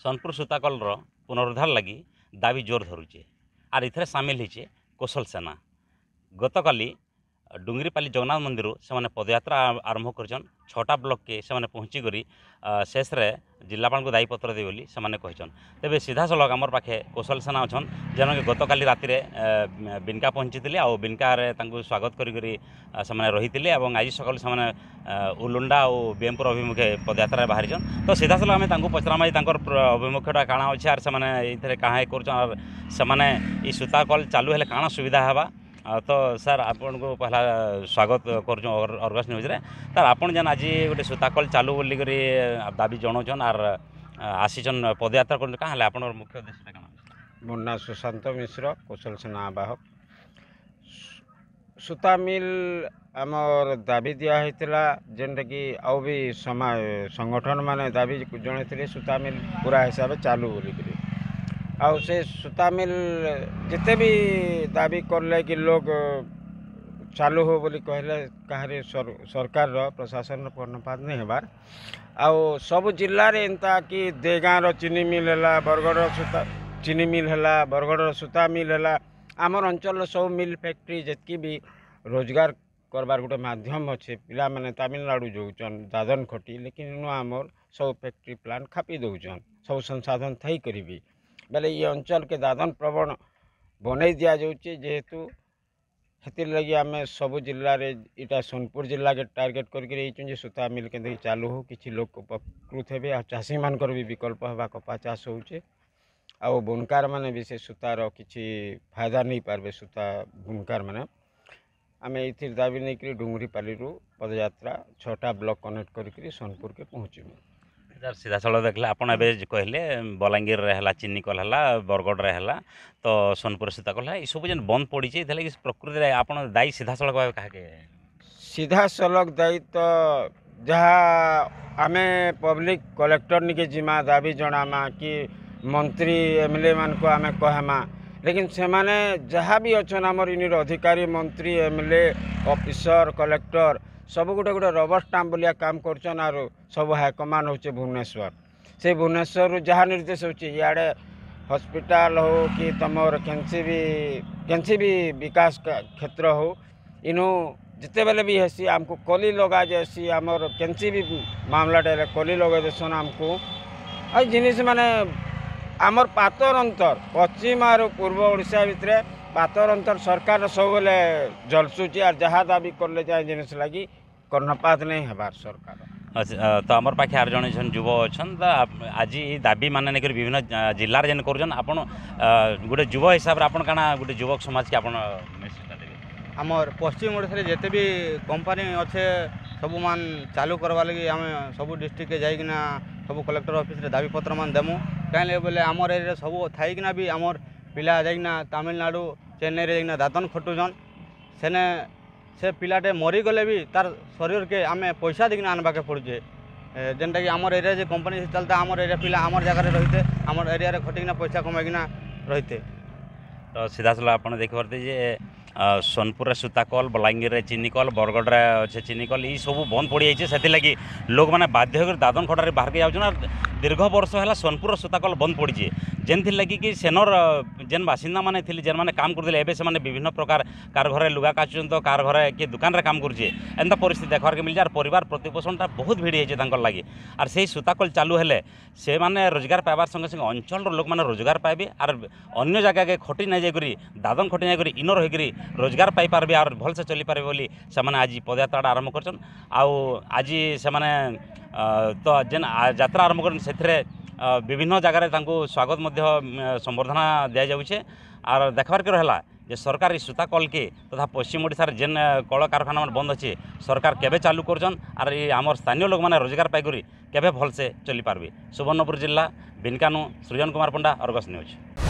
ସୋନପୁର ସୂତାକଲର ପୁନରୁଦ୍ଧାର ଲାଗି ଦାବି ଜୋର ଧରୁଛେ ଆର୍ ଏଥିରେ ସାମିଲ ହେଇଛେ କୋଶଲ ସେନା ଗତକାଲି ডুঙ্গিপালি জগন্নাথ মন্দির সে পদযাত্রা আরম্ভ করছেন ছটা ব্লককে সে পৌঁছিকি শেষে জেলাপাল দায়ীপত্র দেবে বলে সে তেমনি সিধাসলখ আমার পাখে কৌশল সেনা অছন যেনকি গতকাল রাতে বিনকা পৌঁছিলে আনকার তাঁকু স্বাগত করি সে রয়েছে এবং আজ সকাল সে উলুন্ডা ও বিএমপুর অভিমুখে পদযাত্রায় বাহারিছন তো সিধাসলখ আমি তাঁকু পচরামা যে তাঁর অভিমুখটা কাণা অছে আর সে এইথে কাঁ করছেন আর সে এই সূতা কল চালু হলে কাণ সুবিধা হওয়া ତ ସାର୍ ଆପଣଙ୍କୁ ପହଲା ସ୍ୱାଗତ କରୁଛୁ ଅର୍ଗସ୍ ନ୍ୟୁଜ୍ରେ ସାର୍ ଆପଣ ଯେନ୍ ଆଜି ଗୋଟେ ସୂତାକଳ ଚାଲୁ ବୋଲିକରି ଦାବି ଜଣାଉଛନ୍ ଆର୍ ଆସିଛନ୍ ପଦଯାତ୍ରା କରୁଛନ୍ତି କାଁ ହେଲେ ଆପଣଙ୍କର ମୁଖ୍ୟ ଉଦ୍ଦେଶ୍ୟଟା କାଣା ମୋ ନାଁ ସୁଶାନ୍ତ ମିଶ୍ର କୁଶଳ ସେନା ଆବାହକ ସୂତା ମିଲ୍ ଆମର ଦାବି ଦିଆ ହେଇଥିଲା ଯେନ୍ଟାକି ଆଉ ବି ସମା ସଂଗଠନମାନେ ଦାବି ଜଣେଇଥିଲେ ସୂତା ମିଲ୍ ପୁରା ହିସାବରେ ଚାଲୁ ବୋଲିକରି और सूता मिल जिते भी दाबी करले कि लोग चालू हो बोली कहले कहे सर, सरकार रो प्रशासन कर्णपात नहीं हेबार आउ सब जिले रे एंता कि देगाँर चीनी मिल है बरगड़ सूता चीनी मिल है बरगड़ सूता मिल है आमर अंचल सब मिल फैक्ट्री जितकी भी रोजगार করবার গোটে মাধ্যম অছে পিলামানে তামিলনাড়ু যাওছন দাদন খটি লেকিন ইনু আমার সব ফ্যাক্টরি প্লান্ট খাপি দৌছন সব সংসাধন থাই করিবি बेले ये अंचल के दादन प्रवण बन दि जाऊे जेहेतु लगी आम सब जिले इटा सोनपुर जिला के टार्गेट कर सूता मिल के चालू हो कि लोक उपकृत हे आ चाषी मानक भी विकल्प हवा कपा चाष हो आ बुनकार मैंने भी से सूतार किसी फायदा नहीं पार्बे सूता बुनकार मैंने आम ये दावी नहीं कर डुंगरीपाली पदयात्रा छटा ब्लक कनेक्ट सोनपुर के पहुँचमु ତାର ସିଧାସଳଖ ଦେଖିଲେ ଆପଣ ଏବେ କହିଲେ ବଲାଙ୍ଗୀରରେ ହେଲା ଚିନିକଲ ହେଲା ବରଗଡ଼ରେ ହେଲା ତ ସୋନପୁର ସୀତାକଲ ହେଲା ଏସବୁ ଯେନ୍ ବନ୍ଦ ପଡ଼ିଛି ଏଥିଲାଗି ପ୍ରକୃତିରେ ଆପଣ ଦାୟୀ ସିଧାସଳଖ ଭାବେ କାହାକେ ସିଧାସଳଖ ଦାୟୀ ତ ଯାହା ଆମେ ପବ୍ଲିକ କଲେକ୍ଟର ନିକେ ଯିମା ଦାବି ଜଣାମା କି ମନ୍ତ୍ରୀ ଏମ୍ଏଲ୍ଏ ମାନଙ୍କୁ ଆମେ କହେମା ଲେକିନ୍ ସେମାନେ ଯାହା ବି ଅଛନ୍ ଆମର ଇନିର ଅଧିକାରୀ ମନ୍ତ୍ରୀ M L A officer collector ସବୁ ଗୋଟେ ଗୋଟେ ରବର ଷ୍ଟାମ୍ପ ବୋଲିଆ କାମ କରୁଛନ୍ ଆରୁ ସବୁ ହାଇକମାଣ୍ଡ ହେଉଛେ ଭୁବନେଶ୍ୱର ସେ ଭୁବନେଶ୍ୱରରୁ ଯାହା ନିର୍ଦ୍ଦେଶ ହେଉଛି ଇଆଡ଼େ ହସ୍ପିଟାଲ ହଉ କି ତୁମର କେନ୍ସି ବି କେନ୍ସି ବି ବିକାଶ କ୍ଷେତ୍ର ହଉ ଇନୁ ଯେତେବେଲେ ବି ହେସି ଆମକୁ କଲି ଲଗାଯାଏସି ଆମର କେନ୍ସି ବି ମାମଲାଟେ ହେଲେ କଲି ଲଗାଇ ଦେସନ୍ ଆମକୁ ଆଉ ଜିନିଷ ମାନେ ଆମର ପାତର ଅନ୍ତର ପଶ୍ଚିମ ଆରୁ ପୂର୍ବ ଓଡ଼ିଶା ଭିତରେ ପାତର ଅନ୍ତର ସରକାର ସବୁବେଳେ ଜଲସୁଛି ଆର୍ ଯାହା ଦାବି କଲେ ଯାଏ ଜିନିଷ ଲାଗି কর্ণপাত নেই হবার সরকার তো আমার পাখে আর জন জন যুব অনেক আজ এই দাবি মানে নেই বিভিন্ন জেলার যেন করছেন আপনার গোটে যুব হিসাবে আপনার কানা গোটে যুবক সমাজকে আপনার আমার পশ্চিম ওড়শার যেতে বি কোম্পানি অছে সবু মান চালু করবার লাগি আমি সবু ডিস্ট্রিক্টে যাইকিনা সবু কলেক্টর অফিসরে দাবিপত্র মান দেমু কাইলে বলে আমার এরিয়া সবু থাইকিনা বি আমার পিলা যাইকিনা তামিলনাড়ু চেন্নাইরে যাইকিনা দাঁতন খটুছন সেনে ସେ ପିଲାଟେ ମରିଗଲେ ବି ତାର୍ ଶରୀରକେ ଆମେ ପଇସା ଦେଇକିନା ଆନବାକେ ପଡ଼ୁଛେ ଯେନ୍ଟାକି ଆମର ଏରିଆ ଯେ କମ୍ପାନୀ ଚାଲିଥାଏ ଆମର ଏରିଆ ପିଲା ଆମର ଜାଗାରେ ରହିତେ ଆମର ଏରିଆରେ ଖଟିକିନା ପଇସା କମାଇକିନା ରହିତେ ତ ସିଧାସଳଖ ଆପଣ ଦେଖିପାରନ୍ତି ଯେ ସୋନପୁରରେ ସୂତାକଲ ବଲାଙ୍ଗୀରରେ ଚିନିକଲ ବରଗଡ଼ରେ ଅଛେ ଚିନିକଲ ଏଇସବୁ ବନ୍ଦ ପଡ଼ିଯାଇଛି ସେଥିଲାଗି ଲୋକମାନେ ବାଧ୍ୟ କରି ଦାଦନ ଖଟାରେ ବାହାରକୁ ଯାଉଛନ୍ତି দীর্ঘ বর্ষ হল সোনপুর সূতাকল বন্ধ পড়ছে যেনথিরলাগি কি সেনর যেন বাসিন্দা মানে লে যে কাম করলে এবে সে বিভিন্ন প্রকার কার ঘরে লুগা কাচুছেন তো কার ঘরে কি দোকানরে কাম করছে এমতা পরিস্থিতি দেখবারকে মিলছে আর পরিবার প্রতিপোষণটা বহুত ভিড় হয়েছে তাঁর লাগে আর সেই সূতাকল চালু হলে সে মানে রোজগার পাইবার সঙ্গে সঙ্গে অঞ্চলর লোক মানে রোজগার পাইবে আর অন্য জায়গাকে খটি না যাই করি দাদন খটি না করি ইনর হয়ে রোজগার পাইপারবে আর ভালসে চলিপারবে বলে সে আজ পদযাত্রাটা আরম্ভ করছেন আজ সে ତ ଯେନ୍ ଯାତ୍ରା ଆରମ୍ଭ କଲେଣି ସେଥିରେ ବିଭିନ୍ନ ଜାଗାରେ ତାଙ୍କୁ ସ୍ୱାଗତ ମଧ୍ୟ ସମ୍ବର୍ଦ୍ଧନା ଦିଆଯାଉଛେ ଆର୍ ଦେଖ୍ବାର୍କେ ରହେଲା ଯେ ସରକାର ଏଇ ସୂତା କଲ୍କେ ତଥା ପଶ୍ଚିମ ଓଡ଼ିଶାରେ ଯେନ୍ କଳକାରଖାନା ମାନେ ବନ୍ଦ ଅଛେ ସରକାର କେବେ ଚାଲୁ କରୁଛନ୍ ଆର୍ ଇ ଆମର ସ୍ଥାନୀୟ ଲୋକମାନେ ରୋଜଗାର ପାଇକରି କେବେ ଭଲସେ ଚଲିପାରବେ ସୁବର୍ଣ୍ଣପୁର ଜିଲ୍ଲା ବିନକାନୁ ସୃଜନ କୁମାର ପଣ୍ଡା ଅର୍ଗସ୍ ନ୍ୟୁଜ୍